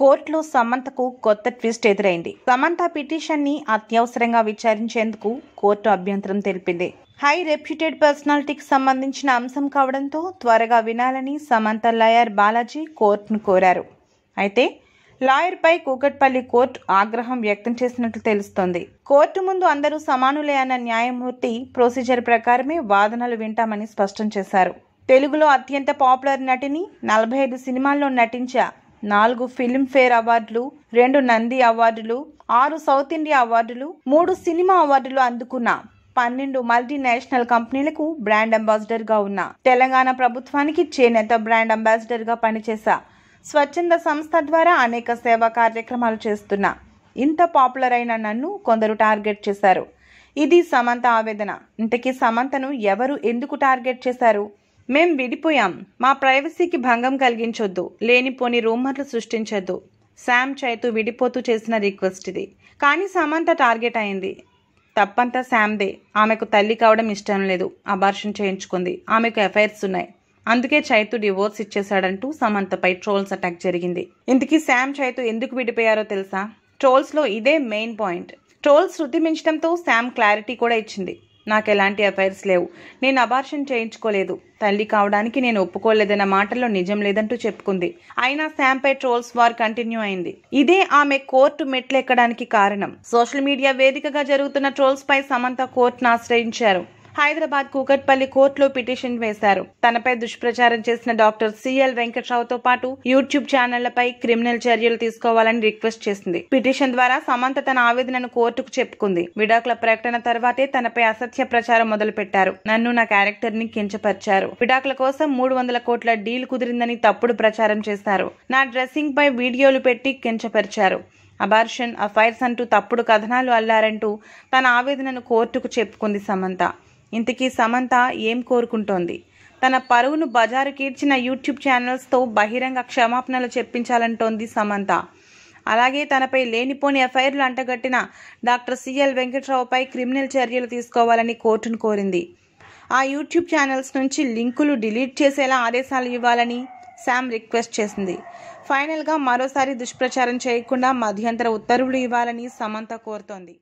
కోర్టులో సమంతకు కొత్త ట్విస్ట్ ఎదురైంది సమంత పిటిషన్ ని అత్యవసరంగా విచారించేందుకు కోర్టు అభ్యంతరం తెలిపింది హై రెప్యూటెడ్ పర్సనాలిటీకి సంబంధించిన అంశం కావడంతో త్వరగా వినాలని సమంత లాయర్ బాలాజీ కోర్టును కోరారు అయితే లాయర్పై కూకట్పల్లి కోర్టు ఆగ్రహం వ్యక్తం చేసినట్లు తెలుస్తోంది కోర్టు ముందు అందరూ సమానులే అన్న న్యాయమూర్తి ప్రొసీజర్ ప్రకారమే వాదనలు వింటామని స్పష్టం చేశారు తెలుగులో అత్యంత పాపులర్ నటిని నలభై ఐదు సినిమాల్లో నటించా నాలుగు ఫిల్మ్ఫేర్ అవార్డులు రెండు నంది అవార్డులు ఆరు సౌత్ ఇండియా అవార్డులు మూడు సినిమా అవార్డులు అందుకున్న పన్నెండు మల్టీనేషనల్ కంపెనీలకు బ్రాండ్ అంబాసిడర్ గా ఉన్న తెలంగాణ ప్రభుత్వానికి చేనేత బ్రాండ్ అంబాసిడర్ గా పనిచేశా స్వచ్ఛంద సంస్థ ద్వారా అనేక సేవా కార్యక్రమాలు చేస్తున్నా ఇంత పాపులర్ అయిన నన్ను కొందరు టార్గెట్ చేశారు ఇది సమంత ఆవేదన ఇంతకీ సమంతను ఎవరు ఎందుకు టార్గెట్ చేశారు మేం విడిపోయాం మా ప్రైవసీకి భంగం కలిగించొద్దు లేనిపోని రూమర్లు సృష్టించొద్దు శామ్ చైతు విడిపోతూ చేసిన రిక్వెస్ట్ ఇది కానీ సమంత టార్గెట్ అయింది తప్పంతా శామ్దే ఆమెకు తల్లి కావడం ఇష్టం లేదు అబార్షన్ చేయించుకుంది ఆమెకు ఎఫైర్స్ ఉన్నాయి అందుకే చైతు డివోర్స్ ఇచ్చేశాడంటూ సమంతపై ట్రోల్స్ అటాక్ జరిగింది ఇంతకీ శామ్ చైతు ఎందుకు విడిపోయారో తెలుసా ట్రోల్స్లో ఇదే మెయిన్ పాయింట్ ట్రోల్స్ శృతి మించడంతో శామ్ క్లారిటీ కూడా ఇచ్చింది నాకు ఎలాంటి అఫైర్స్ లేవు నేను అబార్షన్ చేయించుకోలేదు తల్లి కావడానికి నేను ఒప్పుకోలేదన్న మాటల్లో నిజం లేదంటూ చెప్పుకుంది అయినా శాంపై ట్రోల్స్ వార్ కంటిన్యూ అయింది ఇదే ఆమె కోర్టు మెట్లెక్కడానికి కారణం సోషల్ మీడియా వేదికగా జరుగుతున్న ట్రోల్స్ పై సమంత కోర్టును ఆశ్రయించారు హైదరాబాద్ కూకట్పల్లి కోర్టులో పిటిషన్ వేశారు తనపై దుష్ప్రచారం చేసిన డాక్టర్ సిఎల్ వెంకట్రావుతో పాటు యూట్యూబ్ ఛానళ్లపై క్రిమినల్ చర్యలు తీసుకోవాలని రిక్వెస్ట్ చేసింది పిటిషన్ ద్వారా సమంత తన ఆవేదనను కోర్టుకు చెప్పుకుంది విడాకుల ప్రకటన తర్వాతే తనపై అసత్య ప్రచారం మొదలుపెట్టారు నన్ను నా క్యారెక్టర్ ని కించపరిచారు విడాకుల కోసం మూడు వందల కోట్ల డీల్ కుదిరిందని తప్పుడు ప్రచారం చేశారు నా డ్రెస్సింగ్ పై వీడియోలు పెట్టి కించపరిచారు అబార్షన్ అఫైర్స్ అంటూ తప్పుడు కథనాలు అల్లారంటూ తన ఆవేదనను కోర్టుకు చెప్పుకుంది సమంత ఇంతకీ సమంత ఏం కోరుకుంటోంది తన పరువును బజారు కీర్చిన యూట్యూబ్ ఛానల్స్తో బహిరంగ క్షమాపణలు చెప్పించాలంటోంది సమంత అలాగే తనపై లేనిపోని ఎఫ్ఐఆర్లు అంటగట్టిన డాక్టర్ సిఎల్ వెంకట్రావుపై క్రిమినల్ చర్యలు తీసుకోవాలని కోర్టును కోరింది ఆ యూట్యూబ్ ఛానల్స్ నుంచి లింకులు డిలీట్ చేసేలా ఆదేశాలు ఇవ్వాలని శామ్ రిక్వెస్ట్ చేసింది ఫైనల్గా మరోసారి దుష్ప్రచారం చేయకుండా మధ్యంతర ఉత్తర్వులు ఇవ్వాలని సమంత కోరుతోంది